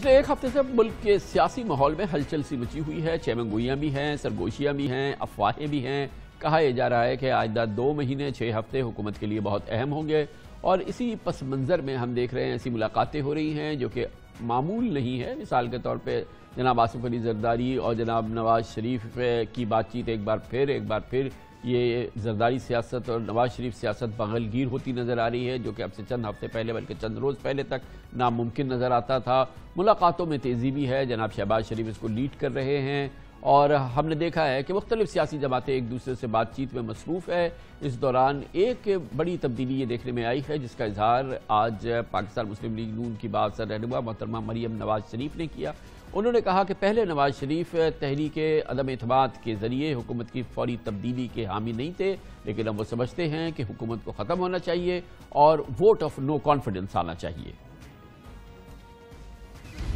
पिछले एक हफ्ते से मुल्क के सियासी माहौल में हलचल सी मची हुई है चैमंगोइयाँ भी हैं सरगोशियाँ भी हैं अफवाहें भी हैं कहा यह जा रहा है कि आजदा दो महीने छः हफ्ते हुकूमत के लिए बहुत अहम होंगे और इसी पस मंज़र में हम देख रहे हैं ऐसी मुलाकातें हो रही हैं जो कि मामूल नहीं है मिसाल के तौर पर जनाब आसिफ अली जरदारी और जनाब नवाज शरीफ की बातचीत एक बार फिर एक बार फिर ये जरदारी सियासत और नवाज शरीफ सियासत बगलगीर होती नज़र आ रही है जो कि अब से चंद हफ्ते पहले बल्कि चंद रोज़ पहले तक नामुमकिन नज़र आता था मुलाकातों में तेज़ी भी है जनाब शहबाज शरीफ इसको लीड कर रहे हैं और हमने देखा है कि मुख्तलिफ सियासी जमातें एक दूसरे से बातचीत में मसरूफ़ है इस दौरान एक बड़ी तब्दीली ये देखने में आई है जिसका इजहार आज पाकिस्तान मुस्लिम लीग नून की बासर रहनुमा मोहतरमा मरीम नवाज शरीफ ने किया उन्होंने कहा कि पहले नवाज शरीफ तहरीक अदम अतमाद के ज़रिए हुकूमत की फौरी तब्दीली के हामी नहीं थे लेकिन अब वो समझते हैं कि हुकूमत को ख़त्म होना चाहिए और वोट ऑफ नो कॉन्फिडेंस आना चाहिए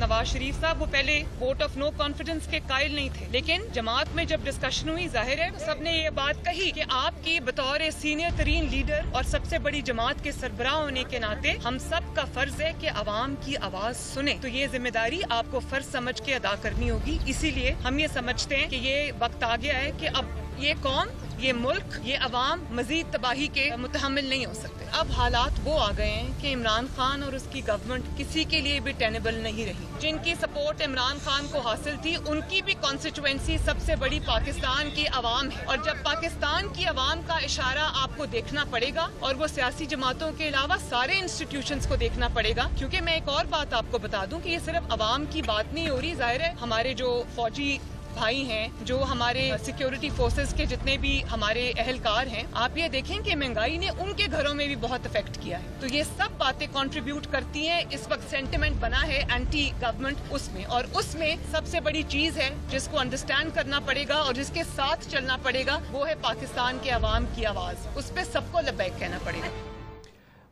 नवाज शरीफ साहब वो पहले वोट ऑफ नो कॉन्फिडेंस के कायल नहीं थे लेकिन जमात में जब डिस्कशन हुई जाहिर है तो सबने ये बात कही कि आपकी बतौर सीनियर तरीन लीडर और सबसे बड़ी जमात के सरबराह होने के नाते हम सब का फर्ज है कि आवाम की आवाज सुने तो ये जिम्मेदारी आपको फर्ज समझ के अदा करनी होगी इसीलिए हम ये समझते हैं कि ये वक्त आ गया है कि अब ये कौम ये मुल्क ये अवाम मजीद तबाही के मुतहमल नहीं हो सकते अब हालात वो आ गए हैं कि इमरान खान और उसकी गवर्नमेंट किसी के लिए भी टेनेबल नहीं रही जिनकी सपोर्ट इमरान खान को हासिल थी उनकी भी कॉन्स्टिट्यूएंसी सबसे बड़ी पाकिस्तान की अवाम है और जब पाकिस्तान की अवाम का इशारा आपको देखना पड़ेगा और वो सियासी जमातों के अलावा सारे इंस्टीट्यूशन को देखना पड़ेगा क्यूँकी मैं एक और बात आपको बता दूँ की ये सिर्फ अवाम की बात नहीं हो रही जाहिर है हमारे जो फौजी भाई हैं जो हमारे सिक्योरिटी फोर्सेस के जितने भी हमारे अहलकार हैं आप ये देखें कि महंगाई ने उनके घरों में भी बहुत इफेक्ट किया है तो ये सब बातें कंट्रीब्यूट करती हैं इस वक्त सेंटिमेंट बना है एंटी गवर्नमेंट उसमें और उसमें सबसे बड़ी चीज है जिसको अंडरस्टैंड करना पड़ेगा और जिसके साथ चलना पड़ेगा वो है पाकिस्तान के अवाम की आवाज उस पर सबको लबैक कहना पड़ेगा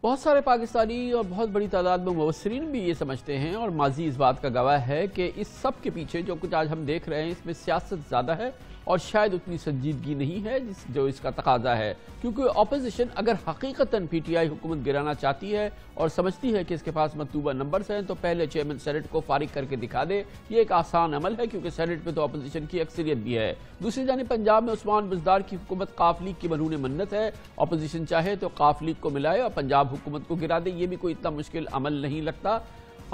बहुत सारे पाकिस्तानी और बहुत बड़ी तादाद में मुबसरीन भी ये समझते हैं और माजी इस बात का गवाह है कि इस सब के पीछे जो कुछ आज हम देख रहे हैं इसमें सियासत ज़्यादा है और शायद उतनी संजीदगी नहीं है जिस जो इसका तकाजा है क्योंकि अपोजिशन अगर हकीकता पी टी आई हुकूमत गिराना चाहती है और समझती है कि इसके पास मतलूबा नंबर्स हैं तो पहले चेयरमैन सेनेट को फारिग करके दिखा दे ये एक आसान अमल है क्योंकि सेनेट में तो अपोजिशन की अक्सरियत भी है दूसरी जानी पंजाब में उस्मान बजदार की हुकूमत काफलीग की मनून मन्नत है अपोजिशन चाहे तो काफ लीग को मिलाए और पंजाब हुकूमत को गिरा दे ये भी कोई इतना मुश्किल अमल नहीं लगता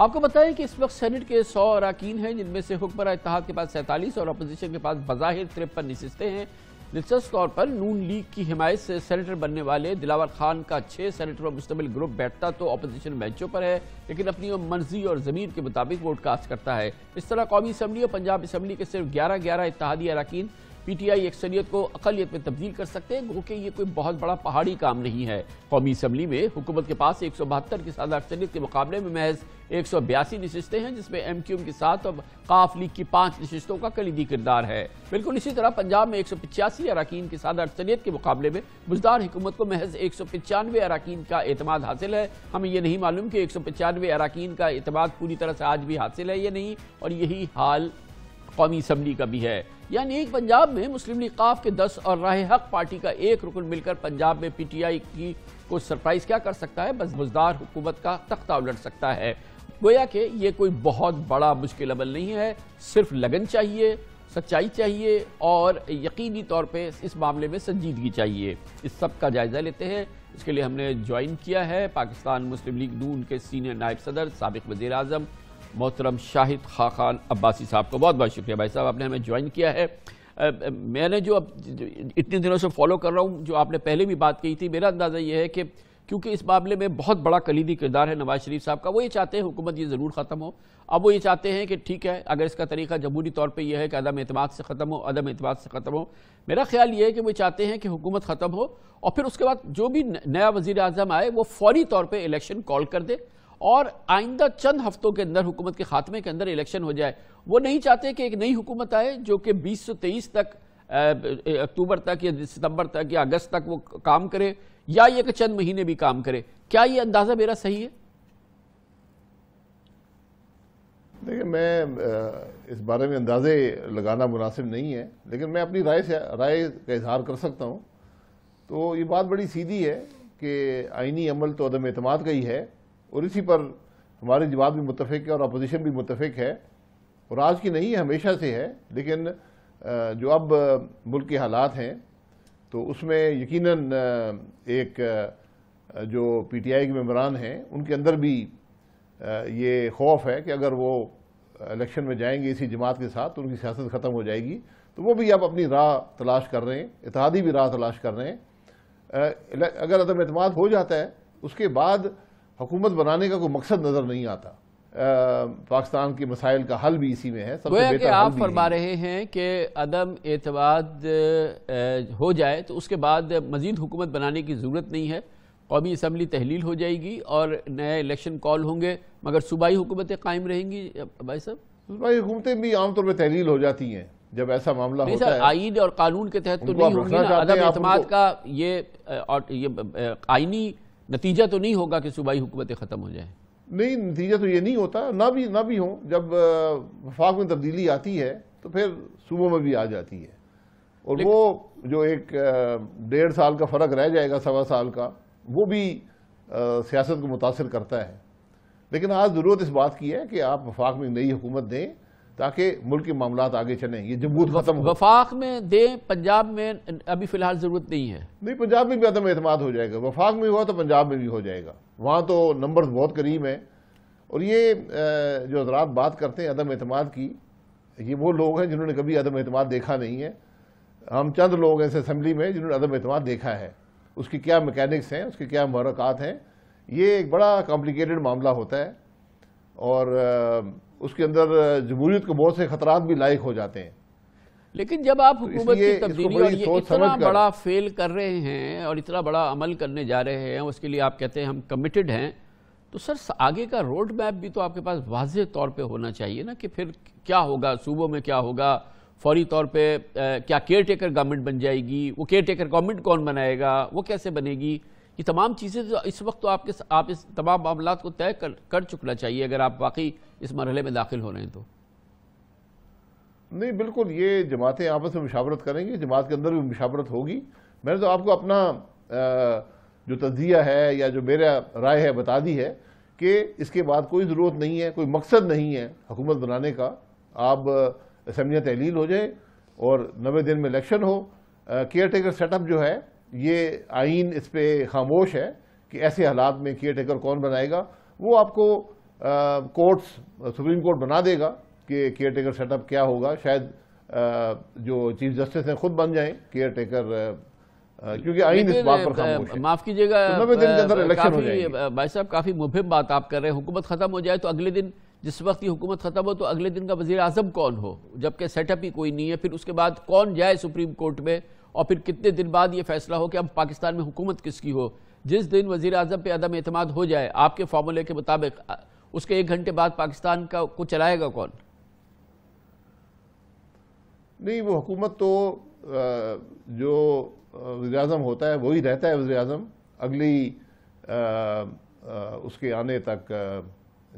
आपको बताएं कि इस वक्त सेनेट के 100 अरकान हैं जिनमें से हुक्मर इतिहाद के पास सैंतालीस और अपोजिशन के पास बज़ाहिर तिरपन नशस्तें हैं दिलचस्प तौर पर नून लीग की हिमायत से सेनेटर बनने वाले दिलावर खान का छः सेनेटर और मुश्तमिल ग्रुप बैठता तो अपोजिशन मैचों पर है लेकिन अपनी मर्जी और ज़मीर के मुताबिक वोट कास्ट करता है इस तरह कौमी असम्बली और पंजाब असम्बली के सिर्फ ग्यारह ग्यारह इतिहादी अरकान पीटीआई अक्सरियत को अकलियत में तब्दील कर सकते हैं गो ये कोई बहुत बड़ा पहाड़ी काम नहीं है कौमी असम्बली में हुकूमत के पास एक सौ बहत्तर की सादा अक्सरियत के मुकाबले में महज एक सौ बयासी नशस्तें हैं जिसमें एम क्यू एम के साथ और काफ लीग की पांच नशस्तों का कलीदी किरदार है बिल्कुल इसी तरह पंजाब में एक सौ पचासी अरकान की सादा अक्सरियत के मुकाबले में बुजदार हुकूमत को महज एक सौ पचानवे अरकान का अतमाद हासिल है हमें यह नहीं मालूम कि एक सौ पचानवे अरकान का अतमाद पूरी तरह से आज भी हासिल है या नहीं और यही हाल कौमी असम्बली का भी है यानी एक पंजाब में मुस्लिम लीग काफ के दस और राह हक पार्टी का एक रुकन मिलकर पंजाब में पी टी आई की को सरप्राइज क्या कर सकता है बस बुजदार हुकूमत का तख्ता उलट सकता है गोया के ये कोई बहुत बड़ा मुश्किल अमल नहीं है सिर्फ लगन चाहिए सच्चाई चाहिए और यकीनी तौर पे इस मामले में संजीदगी चाहिए इस सब का जायज़ा लेते हैं इसके लिए हमने ज्वाइन किया है पाकिस्तान मुस्लिम लीग नून के सीनियर नायब सदर सबक वजीर अजम मोहतरम शाहिद खा खान अब्बासी साहब को बहुत बहुत शुक्रिया भाई साहब आपने हमें ज्वाइन किया है मैंने जो अब इतने दिनों से फॉलो कर रहा हूँ जो आपने पहले भी बात की थी मेरा अंदाज़ा ये है कि क्योंकि इस मामले में बहुत बड़ा कलीदी किरदार है नवाज शरीफ साहब का वो ये चाहते हैं हुकूमत ये ज़रूर ख़त्म हो अब वो ये चाहते हैं कि ठीक है अगर इसका तरीका जमूरी तौर पर यह है कि अदम अतमाद से ख़त्म हो अदम अतमाद से ख़त्म हो मेरा ख्याल ये है कि वो चाहते हैं कि हुकूमत ख़त्म हो और फिर उसके बाद जो भी नया वज़ी अजम आए वो फौरी तौर पर इलेक्शन कॉल कर दे और आइंदा चंद हफ्तों के अंदर हुकूमत के खात्मे के अंदर इलेक्शन हो जाए वो नहीं चाहते कि एक नई हुकूमत आए जो कि 2023 तक अक्टूबर तक या सितंबर तक या अगस्त तक वो काम करे या ये कि चंद महीने भी काम करे क्या ये अंदाज़ा मेरा सही है देखिए मैं इस बारे में अंदाज़े लगाना मुनासिब नहीं है लेकिन मैं अपनी राय से राय का इजहार कर सकता हूँ तो ये बात बड़ी सीधी है कि आइनी अमल तो अदम अतमाद का ही है और इसी पर हमारे जवाब भी मुतफिक है और अपोजिशन भी मुतफिक है और आज की नहीं है हमेशा से है लेकिन जो अब मुल्क के हालात हैं तो उसमें यकीनन एक जो पी टी आई के मम्बरान हैं उनके अंदर भी ये खौफ है कि अगर वो इलेक्शन में जाएंगे इसी जमात के साथ तो उनकी सियासत ख़त्म हो जाएगी तो वो भी अब अपनी राह तलाश कर रहे हैं इतिहादी भी राह तलाश कर रहे हैं अगर अदम अतमाद हो जाता है उसके बाद हुकूमत बनाने का कोई मकसद नज़र नहीं आता पाकिस्तान के मसाइल का हल भी इसी में है सबसे बेहतर आप फरमा रहे हैं कि अदम एतवाद हो जाए तो उसके बाद मजीद हुकूमत बनाने की ज़रूरत नहीं है कौमी असम्बली तहलील हो जाएगी और नए इलेक्शन कॉल होंगे मगर सूबाई हुकूमतें कायम रहेंगी भाई साहब सूबाई हुकूमतें भी आमतौर पर तहलील हो जाती हैं जब ऐसा मामला होता है आइन और कानून के तहत तो नहीं होगी अदम एतमाद का ये ये आइनी नतीजा तो नहीं होगा कि सूबाई हुकूमतें ख़त्म हो जाए नहीं नतीजा तो ये नहीं होता ना भी ना भी हो जब वफाक में तब्दीली आती है तो फिर सूबों में भी आ जाती है और वो जो एक डेढ़ साल का फ़र्क रह जाएगा सवा साल का वो भी सियासत को मुतासर करता है लेकिन आज ज़रूरत इस बात की है कि आप वफाक में नई हुकूमत दें ताकि मुल्क के मामला आगे चलें ये जमूत खत्म हो वफाक में दें पंजाब में अभी फिलहाल ज़रूरत नहीं है नहीं पंजाब में भी अदम एतम हो जाएगा वफाक में हुआ तो पंजाब में भी हो जाएगा वहाँ तो नंबर बहुत करीब हैं और ये जो हजरात बात करते हैं अदम अहतमाद की ये वो लोग हैं जिन्होंने कभी अदम अहतमाद देखा नहीं है हम चंद लोग इस असम्बली में जिन्होंने अदम अहतमाद देखा है उसकी क्या मैकेनिक्स हैं उसके क्या महरक़ात हैं ये एक बड़ा कॉम्प्लिकेटेड मामला होता है और उसके अंदर जमहूरीत को बहुत से खतरा भी लायक हो जाते हैं लेकिन जब आप तो हुकूमत की तब्दीली और ये इतना बड़ा फेल कर रहे हैं और इतना बड़ा अमल करने जा रहे हैं उसके लिए आप कहते हैं हम कमिटेड हैं तो सर आगे का रोड मैप भी तो आपके पास वाज तौर पे होना चाहिए ना कि फिर क्या होगा सूबों में क्या होगा फौरी तौर पे आ, क्या केयर टेकर गवर्नमेंट बन जाएगी वो केयर टेकर गवर्नमेंट कौन बनाएगा वो कैसे बनेगी ये तमाम चीज़ें जो तो इस वक्त तो आपके आप इस तमाम मामला को तय कर कर चुकना चाहिए अगर आप वाकई इस मरहले में दाखिल हो रहे हैं तो नहीं बिल्कुल ये जमातें आपस में मशावरत करेंगी जमात के अंदर भी मशावरत होगी मैंने तो आपको अपना जो तजिया है या जो मेरा राय है बता दी है कि इसके बाद कोई ज़रूरत नहीं है कोई मकसद नहीं है हुकूमत बनाने का आप असम्बलियाँ तहलील हो जाए और नवे दिन में इलेक्शन हो केयर टेकर सेटअप जो है ये आइन इस पर खामोश है कि ऐसे हालात में केयर टेकर कौन बनाएगा वो आपको कोर्ट्स सुप्रीम कोर्ट बना देगा कि केयर टेकर सेटअप क्या होगा शायद आ, जो चीफ जस्टिस हैं खुद बन जाएं केयर टेकर क्योंकि आइन इस बात पर माफ कीजिएगा इलेक्शन तो हो भाई साहब काफी मुहिम बात आप कर रहे हैं हुकूमत खत्म हो जाए तो अगले दिन जिस वक्त ये हुकूमत खत्म हो तो अगले दिन का वजीर आजम कौन हो जबकि सेटअप ही कोई नहीं है फिर उसके बाद कौन जाए सुप्रीम कोर्ट में और फिर कितने दिन बाद ये फैसला हो कि अब पाकिस्तान में हुकूमत किसकी हो जिस दिन वजी अजम पर अदम अहतम हो जाए आपके फार्मूले के मुताबिक उसके एक घंटे बाद पाकिस्तान का को चलाएगा कौन नहीं वो हुकूमत तो जो वजी अजम होता है वही रहता है वजी अजम अगली आ, आ, उसके आने तक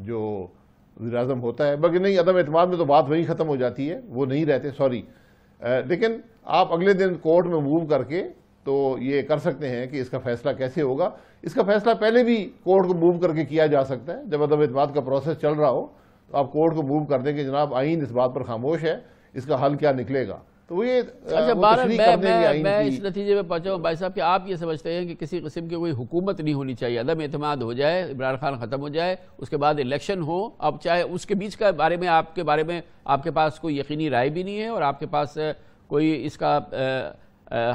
जो वजी अजम होता है बल्कि नहीं अदम अहतम में तो बात वहीं ख़त्म हो जाती है वो नहीं रहते सॉरी लेकिन आप अगले दिन कोर्ट में मूव करके तो ये कर सकते हैं कि इसका फैसला कैसे होगा इसका फैसला पहले भी कोर्ट को मूव करके किया जा सकता है जब अदब इतमाद का प्रोसेस चल रहा हो तो आप कोर्ट को मूव कर दें कि जनाब आइन इस बात पर खामोश है इसका हल क्या निकलेगा तो ये अच्छा बारह मैं मैं, मैं इस नतीजे में पहुंचा हूँ भाई साहब कि आप ये समझते हैं कि किसी किस्म की कोई हुकूमत नहीं होनी चाहिए अदम एतम हो जाए इमरान खान ख़त्म हो जाए उसके बाद इलेक्शन हो अब चाहे उसके बीच का बारे में आपके बारे में आपके पास कोई यकीनी राय भी नहीं है और आपके पास कोई इसका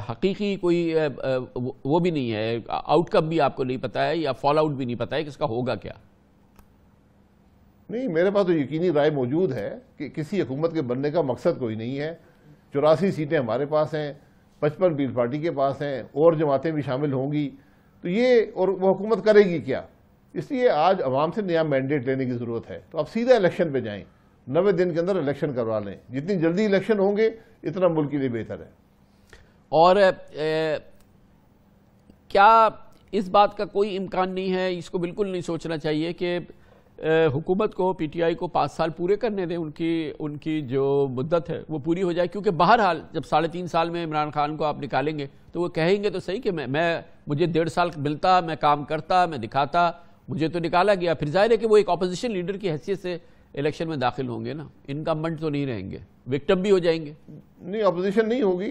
हकीकी कोई वो भी नहीं है आउटकम भी आपको नहीं पता है या फॉल आउट भी नहीं पता है कि इसका होगा क्या नहीं मेरे पास तो यकीनी राय मौजूद है कि किसी हुकूमत के बनने का मकसद कोई नहीं है चौरासी सीटें हमारे पास हैं पचपन पीर पार्टी के पास हैं और जमातें भी शामिल होंगी तो ये और वो हुकूमत करेगी क्या इसलिए आज आवाम से नया मैंडेट लेने की ज़रूरत है तो आप सीधा इलेक्शन पे जाएं नबे दिन के अंदर इलेक्शन करवा लें जितनी जल्दी इलेक्शन होंगे इतना मुल्क के लिए बेहतर है और ए, क्या इस बात का कोई इम्कान नहीं है इसको बिल्कुल नहीं सोचना चाहिए कि हुकूमत को पीटीआई को पाँच साल पूरे करने दें उनकी उनकी जो मुद्दत है वो पूरी हो जाए क्योंकि बहरहाल जब साढ़े तीन साल में इमरान खान को आप निकालेंगे तो वो कहेंगे तो सही कि मैं मैं मुझे डेढ़ साल मिलता मैं काम करता मैं दिखाता मुझे तो निकाला गया फिर जाहिर है कि वो एक अपोजिशन लीडर की हैसियत से इलेक्शन में दाखिल होंगे ना इनकम्बेंट तो नहीं रहेंगे विक्टम भी हो जाएंगे नहीं अपोजिशन नहीं होगी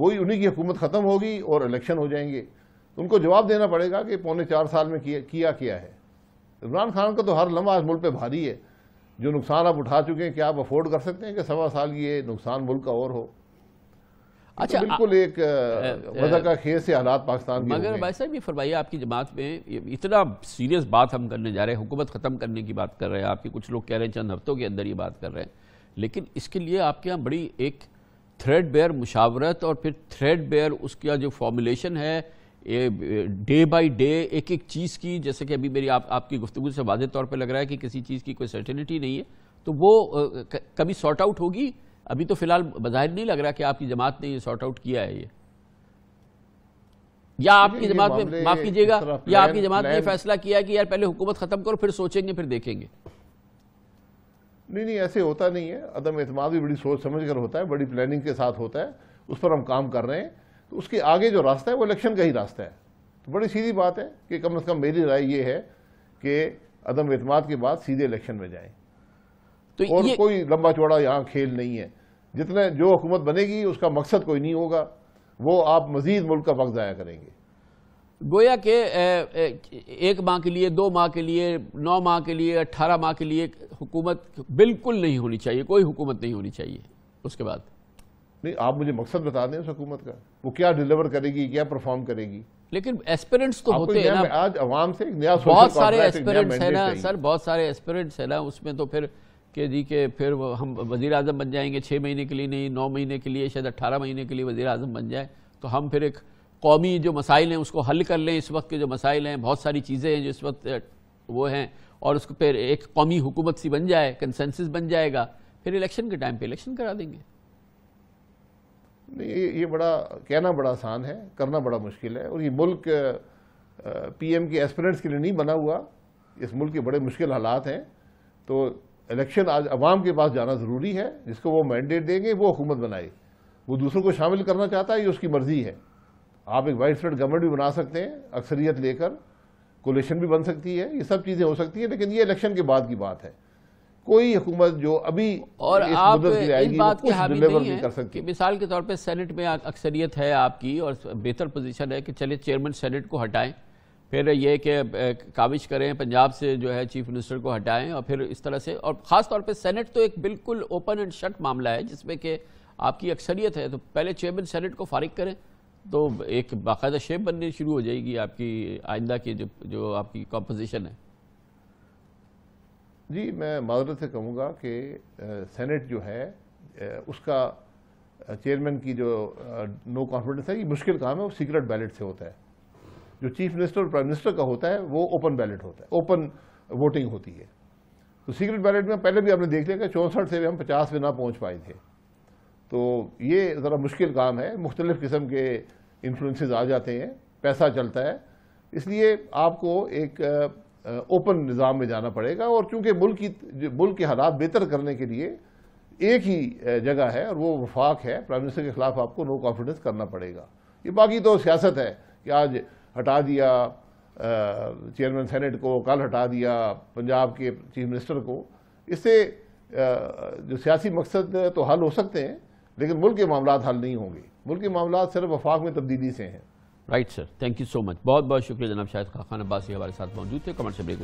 वही उन्हीं की हुकूमत ख़त्म होगी और इलेक्शन हो जाएंगे तो उनको जवाब देना पड़ेगा कि पौने चार साल में किया किया क्या है इमरान खान का तो हर लम्हा आज मुल्क पे भारी है जो नुकसान आप उठा चुके हैं क्या आप अफोर्ड कर सकते हैं कि सवा साल ये नुकसान मुल्क का और हो तो अच्छा बिल्कुल एक वजह का खेस से हालात पाकिस्तान मगर भाई साहब ये फरमाइए आपकी जमात में इतना सीरियस बात हम करने जा रहे हैं हुकूमत ख़त्म करने की बात कर रहे हैं आपके कुछ लोग कह रहे हैं चंद हफ्तों के अंदर ये बात कर रहे हैं लेकिन इसके लिए आपके यहाँ बड़ी एक थ्रेड बेयर मुशावरत और फिर थ्रेड बेयर उसका जो फॉर्मुलेशन है डे बाई डे एक एक चीज़ की जैसे कि अभी मेरी आप, आपकी गुफ्तु से वाजे तौर पर लग रहा है कि किसी चीज़ की कोई सर्टेनिटी नहीं है तो वो कभी सॉर्ट आउट होगी अभी तो फिलहाल बाहिर नहीं लग रहा कि आपकी जमात ने ये सॉर्ट आउट किया है ये या आपकी जमात में माफ कीजिएगा या आपकी जमात ने फैसला किया है कि यार पहले हुकूमत खत्म करो फिर सोचेंगे फिर देखेंगे नहीं नहीं ऐसे होता नहीं है अदम एतमाद भी बड़ी सोच समझ कर होता है बड़ी प्लानिंग के साथ होता है उस पर हम काम कर रहे हैं तो उसके आगे जो रास्ता है वो इलेक्शन का ही रास्ता है तो बड़ी सीधी बात है कि कम अज़ कम मेरी राय ये है कि अदम अतमाद के बाद सीधे इलेक्शन में जाएँ तो और ये... कोई लंबा चौड़ा यहाँ खेल नहीं है जितने जो हुकूमत बनेगी उसका मकसद कोई नहीं होगा वो आप मजीद मुल्क का वक्त ज़ाया करेंगे गोया के एक माह के लिए दो माह के लिए नौ माह के लिए अट्ठारह माह के लिए हुकूमत बिल्कुल नहीं होनी चाहिए कोई हुकूमत नहीं होनी चाहिए उसके बाद नहीं आप मुझे मकसद बता दें उस हुकूमत का वो क्या डिलीवर करेगी क्या परफॉर्म करेगी लेकिन एस्पिरेंट्स तो होते हैं ना आज आवाम से एक नया बहुत सारे एस्पिरेंट्स है ना सर बहुत सारे एस्पिरेंट्स है ना उसमें तो फिर कि जी के फिर हम वज़ी अजम बन जाएंगे छः महीने के लिए नहीं नौ महीने के लिए शायद अट्ठारह महीने के लिए वज़ी अजम बन जाए तो हम फिर एक कौमी जो मसाइल हैं उसको हल कर लें इस वक्त के जो मसाइल हैं बहुत सारी चीज़ें हैं जो इस वक्त वो हैं और उसको फिर एक कौमी हुकूमत सी बन जाए कंसेंसिस बन जाएगा फिर इलेक्शन के टाइम पे इलेक्शन करा देंगे नहीं ये, ये बड़ा कहना बड़ा आसान है करना बड़ा मुश्किल है और ये मुल्क पीएम के एस्पिरेंट्स के लिए नहीं बना हुआ इस मुल्क के बड़े मुश्किल हालात हैं तो इलेक्शन आज अवाम के पास जाना ज़रूरी है जिसको वो मैंडेट देंगे वो हुकूमत बनाए वो दूसरों को शामिल करना चाहता है ये उसकी मर्ज़ी है आप एक वाइट स्प्रेड गवर्नमेंट भी बना सकते हैं अक्सरियत लेकर कोलेशन भी बन सकती है ये सब चीज़ें हो सकती हैं लेकिन ये इलेक्शन के बाद की बात है कोई हुकूमत जो अभी और आप इस बात की हावी नहीं, नहीं कर सकती कि मिसाल के तौर पे सेनेट में अक्सरियत है आपकी और बेहतर पोजीशन है कि चले चेयरमैन सेनेट को हटाएं फिर ये कि काविश करें पंजाब से जो है चीफ मिनिस्टर को हटाएं और फिर इस तरह से और ख़ास तौर पे सेनेट तो एक बिल्कुल ओपन एंड शट मामला है जिसमें कि आपकी अक्सरियत है तो पहले चेयरमैन सेनेट को फारिग करें तो एक बाकायदा शेप बननी शुरू हो जाएगी आपकी आइंदा की जो जो आपकी कॉम्पोजिशन है जी मैं माजरत से कहूँगा कि सेनेट जो है उसका चेयरमैन की जो नो कॉन्फिडेंस है ये मुश्किल काम है वो सीक्रेट बैलेट से होता है जो चीफ मिनिस्टर और प्राइम मिनिस्टर का होता है वो ओपन बैलेट होता है ओपन वोटिंग होती है तो सीक्रेट बैलेट में पहले भी आपने देख लिया कि चौंसठ से हम पचास में ना पहुंच पाए थे तो ये ज़रा मुश्किल काम है मुख्तलिफ़ किस्म के इन्फ्लुंसेस आ जाते हैं पैसा चलता है इसलिए आपको एक ओपन निज़ाम में जाना पड़ेगा और चूंकि मुल्क की मुल्क के हालात बेहतर करने के लिए एक ही जगह है और वो वफाक है प्राइम मिनिस्टर के खिलाफ आपको नो कॉन्फिडेंस करना पड़ेगा ये बाकी तो सियासत है कि आज हटा दिया चेयरमैन सेनेट को कल हटा दिया पंजाब के चीफ मिनिस्टर को इससे जो सियासी मकसद तो हल हो सकते हैं लेकिन मुल्क के मामला हल नहीं होंगे मुल्क के मामला सिर्फ वफाक में तब्दीली से हैं right sir thank you so much बहुत बहुत शुक्रिया जनाब शाहिद खान अब्बासी हमारे साथ मौजूद थे कमर से ब्रेक